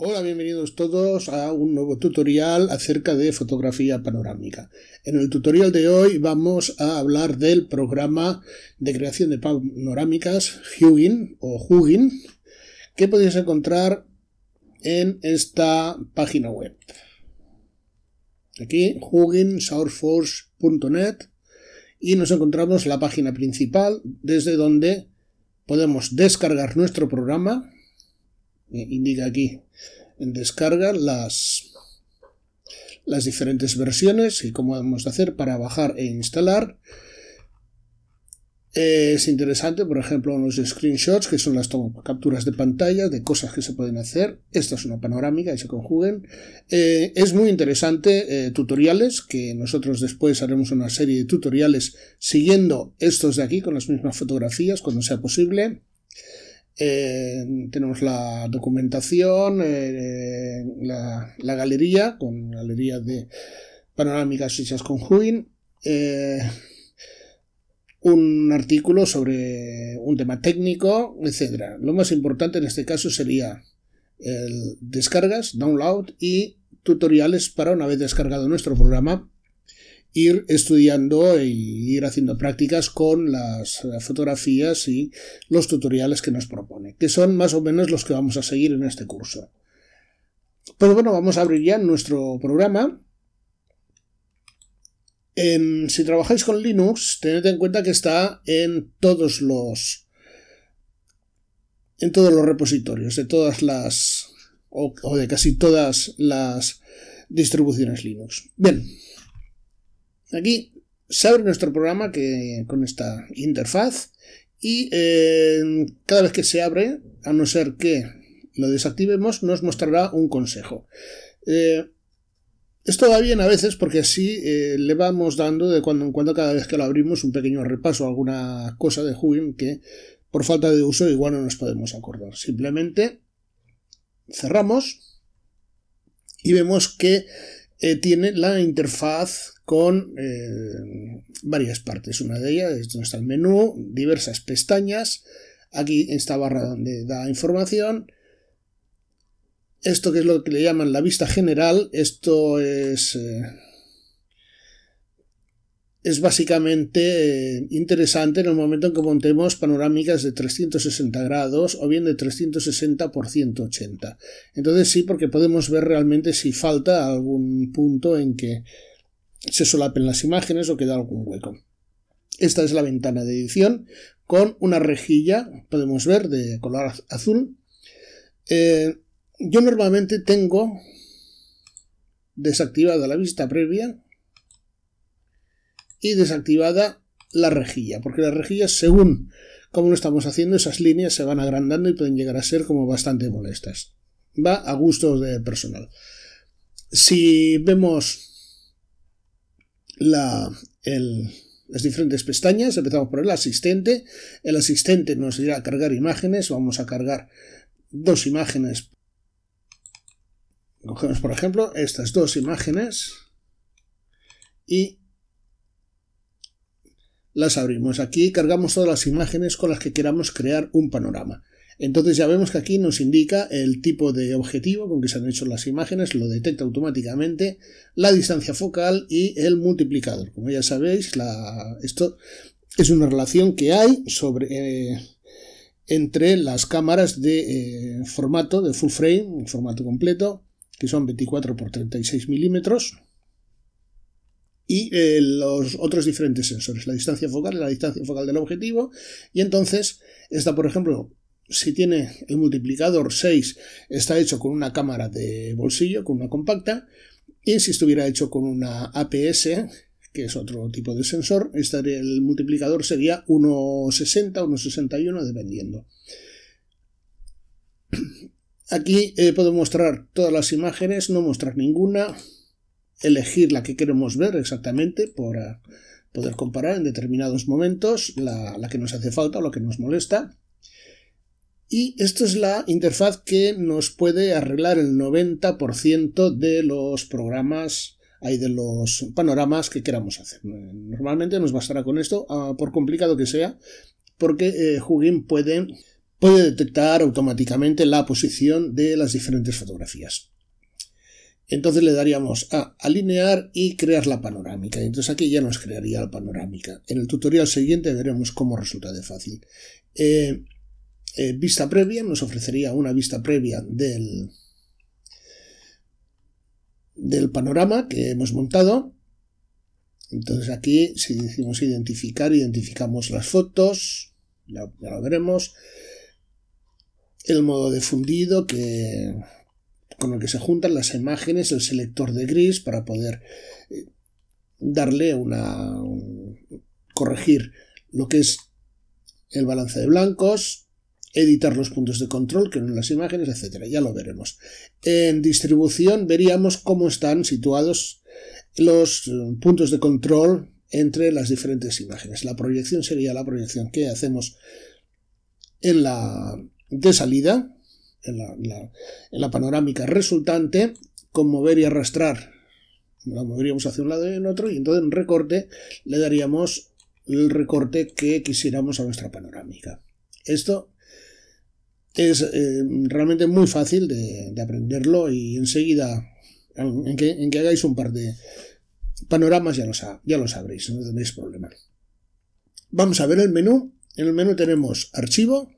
Hola, bienvenidos todos a un nuevo tutorial acerca de fotografía panorámica. En el tutorial de hoy vamos a hablar del programa de creación de panorámicas Hugin o Hugin que podéis encontrar en esta página web. Aquí, huginsourceforce.net y nos encontramos la página principal desde donde podemos descargar nuestro programa eh, indica aquí en descarga las, las diferentes versiones y cómo vamos a hacer para bajar e instalar. Es interesante, por ejemplo, unos screenshots que son las capturas de pantalla de cosas que se pueden hacer. Esta es una panorámica y se conjuguen. Eh, es muy interesante eh, tutoriales, que nosotros después haremos una serie de tutoriales siguiendo estos de aquí con las mismas fotografías cuando sea posible. Eh, tenemos la documentación, eh, la, galería, con galería de panorámicas hechas con Huin, eh, un artículo sobre un tema técnico, etc. Lo más importante en este caso sería el descargas, download y tutoriales para una vez descargado nuestro programa ir estudiando e ir haciendo prácticas con las eh, fotografías y los tutoriales que nos propone, que son más o menos los que vamos a seguir en este curso. Pues bueno, vamos a abrir ya nuestro programa. si trabajáis con Linux, tened en cuenta que está en todos los en todos los repositorios, de todas las o de casi todas las distribuciones Linux. Bien, Aquí se abre nuestro programa que, con esta interfaz y eh, cada vez que se abre, a no ser que lo desactivemos, nos mostrará un consejo. Eh, esto va bien a veces porque así eh, le vamos dando de cuando en cuando cada vez que lo abrimos un pequeño repaso a alguna cosa de Hubin que por falta de uso igual no nos podemos acordar. Simplemente cerramos y vemos que tiene la interfaz con eh, varias partes. Una de ellas es donde está el menú, diversas pestañas. Aquí en esta barra donde da información. Esto que es lo que le llaman la vista general. Esto es... Eh, es básicamente eh, interesante en el momento en que montemos panorámicas de 360 grados o bien de 360 por 180. Entonces sí, porque podemos ver realmente si falta algún punto en que se solapen las imágenes o queda algún hueco. Esta es la ventana de edición con una rejilla, podemos ver, de color azul. Eh, yo normalmente tengo desactivada la vista previa y desactivada la rejilla, porque la rejilla, según cómo lo estamos haciendo, esas líneas se van agrandando y pueden llegar a ser como bastante molestas. Va a gusto de personal. Si vemos las diferentes pestañas. Empezamos por el asistente. El asistente nos irá a cargar imágenes. Vamos a cargar dos imágenes. Cogemos, por ejemplo, estas dos imágenes y las abrimos. Aquí cargamos todas las imágenes con las que queramos crear un panorama. Entonces ya vemos que aquí nos indica el tipo de objetivo con que se han hecho las imágenes, lo detecta automáticamente, la distancia focal y el multiplicador. Como ya sabéis, esto es una relación que hay sobre... Eh, entre las cámaras de eh, formato de full frame, formato completo, que son 24 x 36 milímetros, y eh, los otros diferentes sensores, la distancia focal, la distancia focal del objetivo, y entonces esta, por ejemplo, si tiene el multiplicador 6, está hecho con una cámara de bolsillo, con una compacta, y si estuviera hecho con una APS, que es otro tipo de sensor, el multiplicador sería 1,60, 1,61, dependiendo. Aquí eh, puedo mostrar todas las imágenes, no mostrar ninguna, elegir la que queremos ver exactamente para poder comparar en determinados momentos la que nos hace falta o la que nos molesta. Y esto es la interfaz que nos puede arreglar el 90% de los programas, hay de los panoramas que queramos hacer. Normalmente nos bastará con esto, ah, por complicado que sea, porque eh, Hugin puede, puede detectar automáticamente la posición de las diferentes fotografías. Entonces le daríamos a alinear y crear la panorámica. Entonces aquí ya nos crearía la panorámica. En el tutorial siguiente veremos cómo resulta de fácil. Eh, eh, vista previa, nos ofrecería una vista previa del, del panorama que hemos montado. Entonces aquí, si decimos identificar, identificamos las fotos, ya, lo veremos. El modo de fundido que, con el que se juntan las imágenes, el selector de gris para poder eh, darle una... corregir lo que es el balance de blancos, editar los puntos de control que en las imágenes, etcétera. Ya lo veremos. En distribución veríamos cómo están situados los eh, puntos de control entre las diferentes imágenes. La proyección sería la proyección que hacemos en la de salida, en la, panorámica resultante, con mover y arrastrar. La moveríamos hacia un lado y en otro, y entonces en recorte le daríamos el recorte que quisiéramos a nuestra panorámica. Esto es eh, realmente muy fácil de, aprenderlo y enseguida, en que, hagáis un par de panoramas, ya lo, ya lo sabréis, no tendréis problema. Vamos a ver el menú. En el menú tenemos archivo,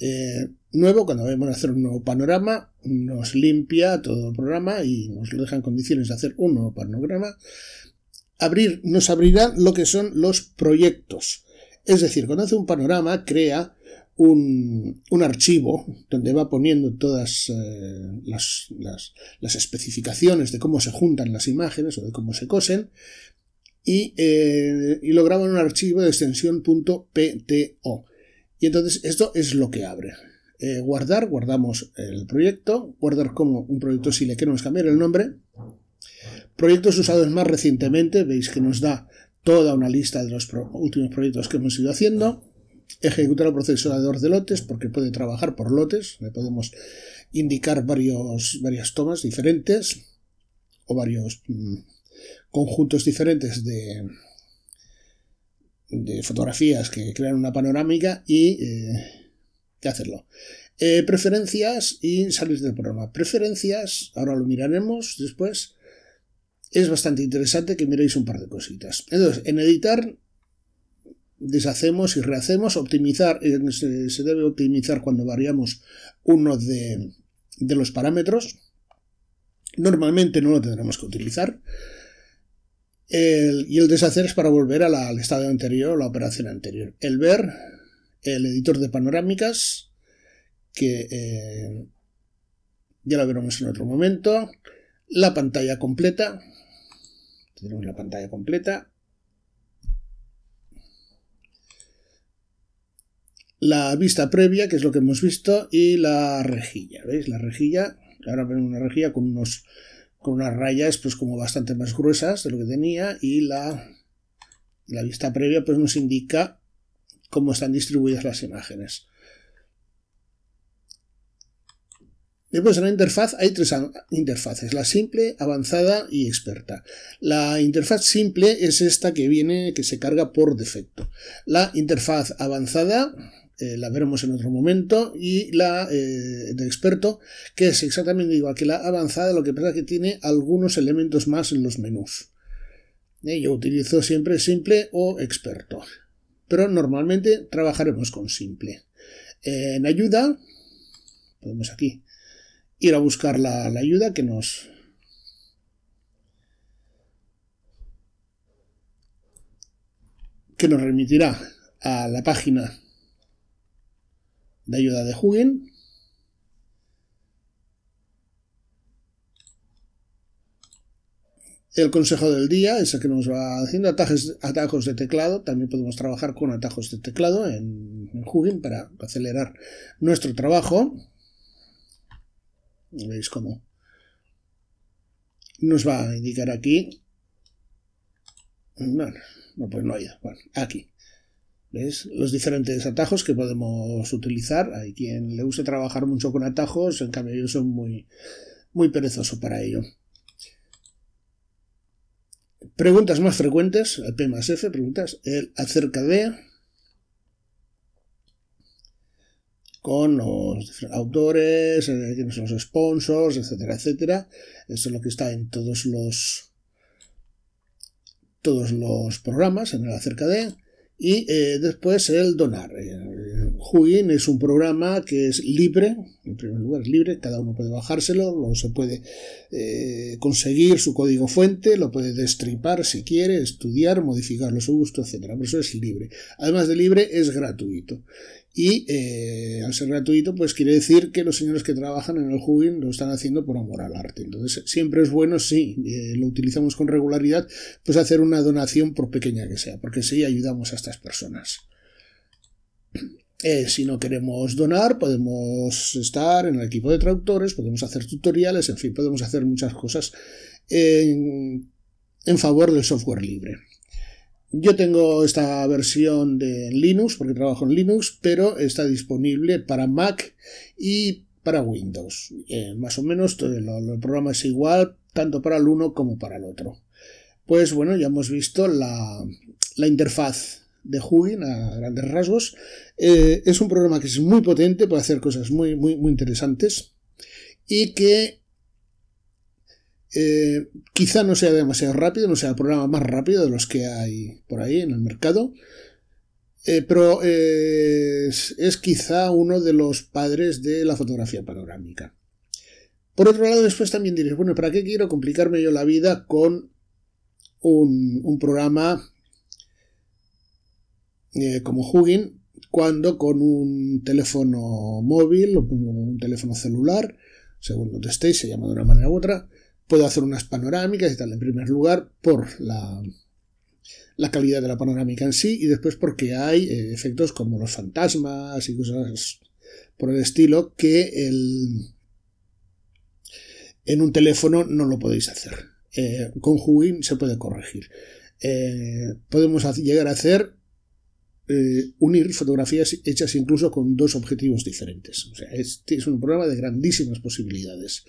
eh, nuevo, cuando vamos a hacer un nuevo panorama, nos limpia todo el programa y nos lo deja en condiciones de hacer un nuevo panorama. Abrir, nos abrirá lo que son los proyectos. Es decir, cuando hace un panorama, crea un, archivo donde va poniendo todas eh, las, especificaciones de cómo se juntan las imágenes o de cómo se cosen y, eh, lo graba en un archivo de extensión .pto. Y entonces esto es lo que abre. Eh, guardar, guardamos el proyecto, guardar como un proyecto si le queremos cambiar el nombre. Proyectos usados más recientemente, veis que nos da toda una lista de los últimos proyectos que hemos ido haciendo ejecutar el procesador de lotes porque puede trabajar por lotes, le podemos indicar varios, varias tomas diferentes o varios mm, conjuntos diferentes de, de fotografías que crean una panorámica y eh, hacerlo. Eh, preferencias y salir del programa. Preferencias, ahora lo miraremos después. Es bastante interesante que miréis un par de cositas. Entonces, en editar deshacemos y rehacemos, optimizar, eh, se, debe optimizar cuando variamos uno de, los parámetros, normalmente no lo tendremos que utilizar. y el deshacer es para volver al estado anterior, la operación anterior. El ver, el editor de panorámicas, que eh, ya lo veremos en otro momento. La pantalla completa. Tenemos la pantalla completa. la vista previa, que es lo que hemos visto, y la rejilla. ¿Veis? La rejilla, ahora ven una rejilla con, unos, con unas rayas pues como bastante más gruesas de lo que tenía y la, la vista previa pues nos indica cómo están distribuidas las imágenes. Después en la interfaz hay tres interfaces, la simple, avanzada y experta. La interfaz simple es esta que viene, que se carga por defecto. La interfaz avanzada eh, la veremos en otro momento, y la eh, de experto, que es exactamente igual que la avanzada, lo que pasa es que tiene algunos elementos más en los menús. Eh, yo utilizo siempre simple o experto, pero normalmente trabajaremos con simple. en ayuda, podemos aquí ir a buscar la, la ayuda que nos, que nos remitirá a la página de ayuda de Hugin. El consejo del día es el que nos va haciendo atajos atajos de teclado. También podemos trabajar con atajos de teclado en, en para acelerar nuestro trabajo. Veis cómo nos va a indicar aquí. Bueno, no, pues no hay. Bueno, aquí. Los diferentes atajos que podemos utilizar. Hay quien le gusta trabajar mucho con atajos, en cambio yo soy muy, muy perezoso para ello. Preguntas más frecuentes, el P más F, preguntas el acerca de, con los autores, eh, los sponsors, etcétera, etcétera. Eso es lo que está en todos los todos los programas, en el acerca de y eh, después el donar. Eh, Hugin es un programa que es libre, en primer lugar es libre, cada uno puede bajárselo, se puede eh, conseguir su código fuente, lo puede destripar si quiere, estudiar, modificarlo a su gusto, etc. Por eso es libre. Además de libre, es gratuito. Y eh, al ser gratuito, pues quiere decir que los señores que trabajan en el Hugin lo están haciendo por amor al arte. Entonces, siempre es bueno, si eh, lo utilizamos con regularidad, pues hacer una donación por pequeña que sea, porque sí ayudamos a estas personas. Eh, si no queremos donar, podemos estar en el equipo de traductores, podemos hacer tutoriales, en fin, podemos hacer muchas cosas en, favor del software libre. Yo tengo esta versión de Linux, porque trabajo en Linux, pero está disponible para Mac y para Windows. Eh, más o menos todo el, programa es igual, tanto para el uno como para el otro. Pues bueno, ya hemos visto la, la interfaz de Hugin a grandes rasgos. Eh, es un programa que es muy potente, puede hacer cosas muy, muy, muy interesantes y que eh, quizá no sea demasiado rápido, no sea el programa más rápido de los que hay por ahí en el mercado, eh, pero es, quizá uno de los padres de la fotografía panorámica. Por otro lado, después también diréis, bueno, ¿para qué quiero complicarme yo la vida con un, un programa eh, como Hugin cuando con un teléfono móvil o un teléfono celular, según donde estéis, se llama de una manera u otra, puedo hacer unas panorámicas y tal, en primer lugar por la, la calidad de la panorámica en sí y después porque hay eh, efectos como los fantasmas y cosas por el estilo que el, en un teléfono no lo podéis hacer. Eh, con Hugin se puede corregir. podemos llegar a hacer eh, unir fotografías hechas incluso con dos objetivos diferentes. O sea, este es un programa de grandísimas posibilidades.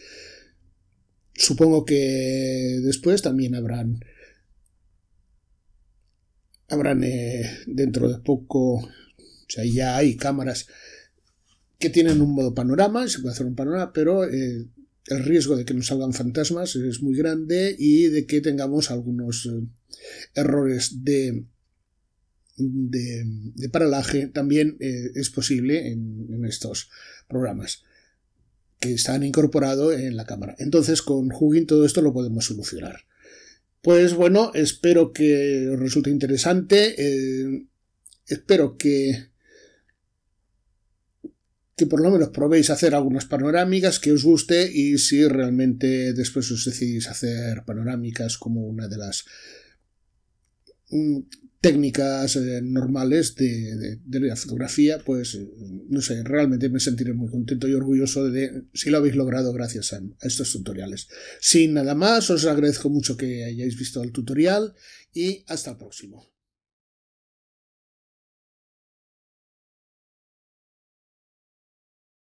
Supongo que después también habrán habrán eh, dentro de poco, sea, ya hay cámaras que tienen un modo panorama, se puede hacer un panorama, pero eh, el riesgo de que nos salgan fantasmas es muy grande y de que tengamos algunos errores de de, paralaje también eh, es posible en, estos programas que están incorporados en la cámara. Entonces con Hugin todo esto lo podemos solucionar. Pues bueno, espero que os resulte interesante. Eh, espero que que por lo menos probéis hacer algunas panorámicas que os guste y si realmente después os decidís hacer panorámicas como una de las Mm, técnicas eh, normales de, la fotografía, pues eh, no sé, realmente me sentiré muy contento y orgulloso de, si lo habéis logrado gracias a, estos tutoriales. Sin nada más, os agradezco mucho que hayáis visto el tutorial y hasta el próximo.